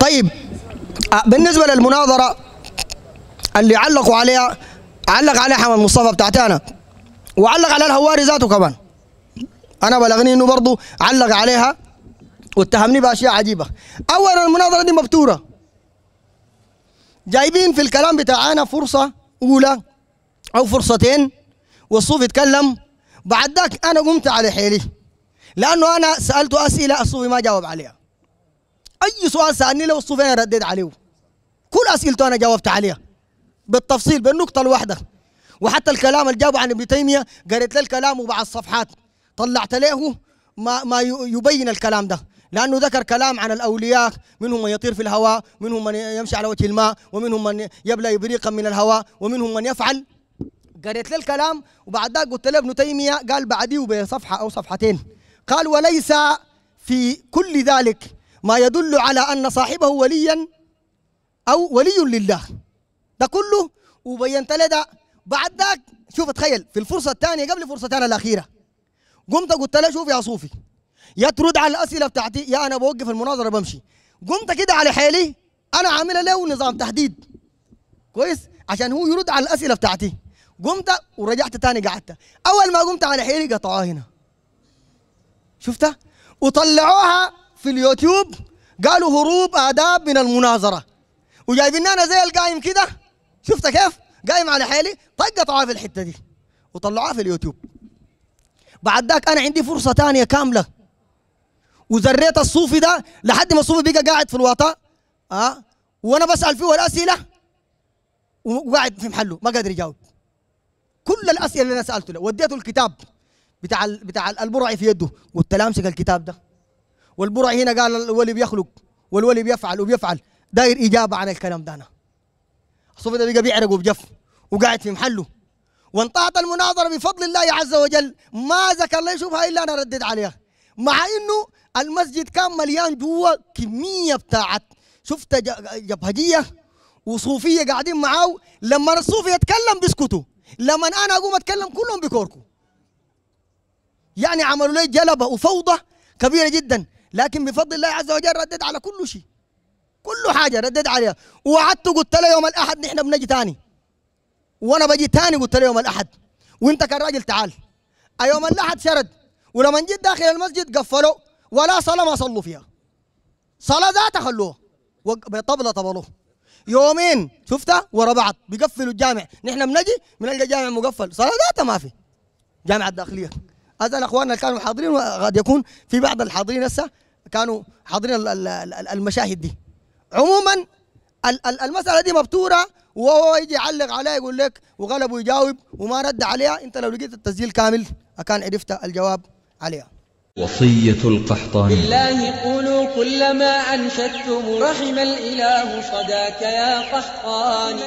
طيب آه، بالنسبة للمناظرة اللي علقوا عليها علق عليها حمد مصطفى بتاعتنا وعلق على الهواري ذاته كمان انا بلغني انه برضه علق عليها واتهمني باشياء عجيبه اولا المناظره دي مبتوره جايبين في الكلام بتاعنا فرصه اولى او فرصتين والصوف يتكلم بعد ذاك انا قمت على حيلي لانه انا سالته اسئله الصوفي ما جاوب عليها اي سؤال سالني له الصوفي رديت عليه كل اسئلته انا جاوبت عليها بالتفصيل بالنقطه الواحده وحتى الكلام اللي جابه عن ابن تيميه قريت له الكلام وبعض الصفحات طلعت له ما ما يبين الكلام ده لانه ذكر كلام عن الاولياء منهم من يطير في الهواء منهم من يمشي على وجه الماء ومنهم من يبلى ابريقا من الهواء ومنهم من يفعل قريت له الكلام وبعد ذاك قلت له ابن تيميه قال بعديه بصفحه او صفحتين قال وليس في كل ذلك ما يدل على أن صاحبه وليا أو ولي لله ده كله وبينت له ده بعد ذاك شوف تخيل في الفرصة الثانية قبل فرصتنا الأخيرة قمت قلت له شوف يا صوفي يا ترد على الأسئلة بتاعتي يا أنا بوقف المناظرة بمشي قمت كده على حيلي أنا عامل له نظام تحديد كويس عشان هو يرد على الأسئلة بتاعتي قمت ورجعت تاني قعدت أول ما قمت على حيلي قطعوها هنا شفتها وطلعوها في اليوتيوب قالوا هروب آداب من المناظرة وجايبين أنا زي القايم كده شفت كيف؟ قايم على حيلي طقطعوها في الحتة دي وطلعوها في اليوتيوب بعد ذاك أنا عندي فرصة ثانية كاملة وزريت الصوفي ده لحد ما الصوفي بقى قاعد في الوطا أه؟ وأنا بسأل فيه الأسئلة وقاعد في محله ما قادر يجاوب كل الاسئله اللي انا سالته له وديته الكتاب بتاع بتاع البرعي في يده قلت له امسك الكتاب ده والبرع هنا قال الولي بيخلق والولي بيفعل وبيفعل داير إجابة عن الكلام ده أنا الصوفي ده بقى بيعرق وبجف وقاعد في محله وانطاط المناظرة بفضل الله عز وجل ما ذكر لي شوفها إلا أنا ردد عليها مع إنه المسجد كان مليان جوا كمية بتاعت شفت جبهجية وصوفية قاعدين معاه لما الصوفي يتكلم بيسكتوا لما أنا أقوم أتكلم كلهم بكوركو يعني عملوا لي جلبة وفوضى كبيرة جدا لكن بفضل الله عز وجل ردد على كل شيء كل حاجه ردد عليها وعدت قلت له يوم الاحد نحن بنجي ثاني وانا بجي ثاني قلت له يوم الاحد وانت كان راجل تعال يوم الاحد شرد ولما جيت داخل المسجد قفلوا ولا صلاه ما صلوا فيها صلاه ذاتها خلوها وطبله طبلوه يومين شفتها ورا بعض بيقفلوا الجامع نحن بنجي بنلقى الجامع مقفل صلاه ذاتها ما في جامعه الداخليه هذا الاخوان اللي كانوا حاضرين وقد يكون في بعض الحاضرين هسه كانوا حاضرين المشاهد دي عموما المساله دي مبتوره وهو يجي يعلق عليها يقول لك وغلب ويجاوب وما رد عليها انت لو لقيت التسجيل كامل كان عرفت الجواب عليها وصية القحطاني بالله قولوا كلما أنشدتم رحم الإله صداك يا قحطاني